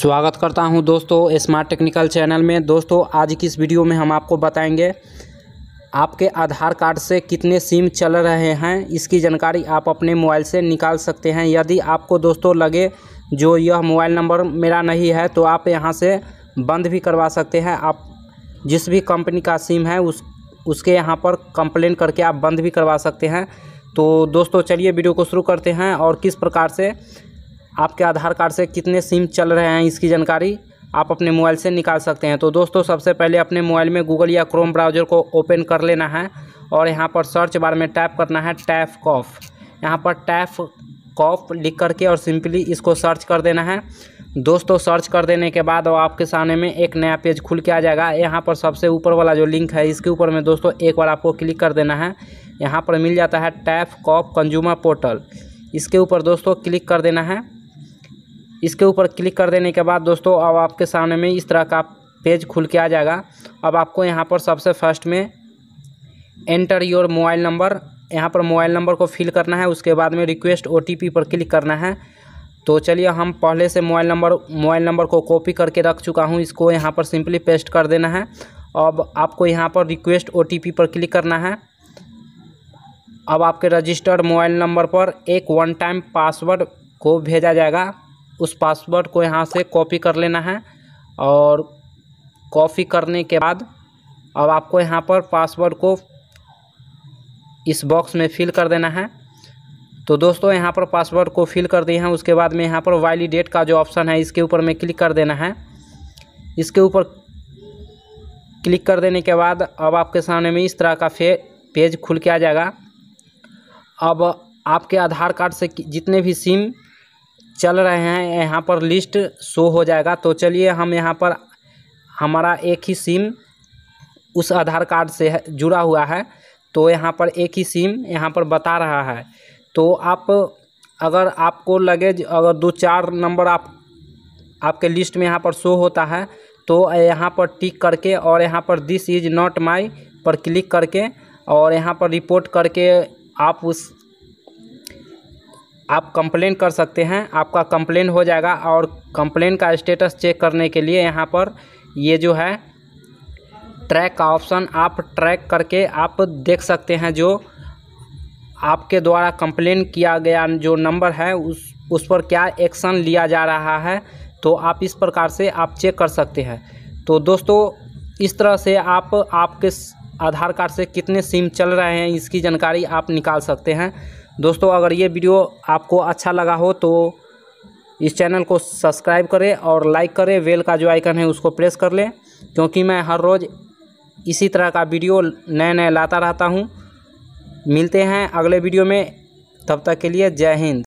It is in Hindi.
स्वागत करता हूं दोस्तों स्मार्ट टेक्निकल चैनल में दोस्तों आज की इस वीडियो में हम आपको बताएंगे आपके आधार कार्ड से कितने सिम चल रहे हैं इसकी जानकारी आप अपने मोबाइल से निकाल सकते हैं यदि आपको दोस्तों लगे जो यह मोबाइल नंबर मेरा नहीं है तो आप यहाँ से बंद भी करवा सकते हैं आप जिस भी कंपनी का सिम है उस उसके यहाँ पर कंप्लेन करके आप बंद भी करवा सकते हैं तो दोस्तों चलिए वीडियो को शुरू करते हैं और किस प्रकार से आपके आधार कार्ड से कितने सिम चल रहे हैं इसकी जानकारी आप अपने मोबाइल से निकाल सकते हैं तो दोस्तों सबसे पहले अपने मोबाइल में गूगल या क्रोम ब्राउज़र को ओपन कर लेना है और यहाँ पर सर्च बार में टैप करना है टैफ़ कॉफ यहाँ पर टैफ कॉफ लिख करके और सिंपली इसको सर्च कर देना है दोस्तों सर्च कर देने के बाद और आपके सामने में एक नया पेज खुल के आ जाएगा यहाँ पर सबसे ऊपर वाला जो लिंक है इसके ऊपर में दोस्तों एक बार आपको क्लिक कर देना है यहाँ पर मिल जाता है टैफ़ कॉफ़ कंज्यूमर पोर्टल इसके ऊपर दोस्तों क्लिक कर देना है इसके ऊपर क्लिक कर देने के बाद दोस्तों अब आपके सामने में इस तरह का पेज खुल के आ जाएगा अब आपको यहाँ पर सबसे फर्स्ट में एंटर योर मोबाइल नंबर यहाँ पर मोबाइल नंबर को फिल करना है उसके बाद में रिक्वेस्ट ओ पर क्लिक करना है तो चलिए हम पहले से मोबाइल नंबर मोबाइल नंबर को कॉपी करके रख चुका हूँ इसको यहाँ पर सिंपली पेस्ट कर देना है अब आपको यहाँ पर रिक्वेस्ट ओ पर क्लिक करना है अब आपके रजिस्टर्ड मोबाइल नंबर पर एक वन टाइम पासवर्ड को भेजा जाएगा उस पासवर्ड को यहाँ से कॉपी कर लेना है और कॉपी करने के बाद अब आपको यहाँ पर पासवर्ड को इस बॉक्स में फिल कर देना है तो दोस्तों यहाँ पर पासवर्ड को फिल कर दिए हैं उसके बाद में यहाँ पर वैलिडेट का जो ऑप्शन है इसके ऊपर में क्लिक कर देना है इसके ऊपर क्लिक कर देने के बाद अब आपके सामने में इस तरह का फे पेज खुल के आ जाएगा अब आपके आधार कार्ड से जितने भी सिम चल रहे हैं यहाँ पर लिस्ट शो हो जाएगा तो चलिए हम यहाँ पर हमारा एक ही सिम उस आधार कार्ड से जुड़ा हुआ है तो यहाँ पर एक ही सिम यहाँ पर बता रहा है तो आप अगर आपको लगे अगर दो चार नंबर आप आपके लिस्ट में यहाँ पर शो होता है तो यहाँ पर टिक करके और यहाँ पर दिस इज़ नॉट माई पर क्लिक करके और यहाँ पर रिपोर्ट करके आप उस आप कंप्लेन कर सकते हैं आपका कंप्लेन हो जाएगा और कंप्लेन का स्टेटस चेक करने के लिए यहाँ पर ये जो है ट्रैक का ऑप्शन आप ट्रैक करके आप देख सकते हैं जो आपके द्वारा कंप्लेन किया गया जो नंबर है उस उस पर क्या एक्शन लिया जा रहा है तो आप इस प्रकार से आप चेक कर सकते हैं तो दोस्तों इस तरह से आप आपके आधार कार्ड से कितने सिम चल रहे हैं इसकी जानकारी आप निकाल सकते हैं दोस्तों अगर ये वीडियो आपको अच्छा लगा हो तो इस चैनल को सब्सक्राइब करें और लाइक करें वेल का जो आइकन है उसको प्रेस कर लें क्योंकि मैं हर रोज़ इसी तरह का वीडियो नए नए लाता रहता हूँ मिलते हैं अगले वीडियो में तब तक के लिए जय हिंद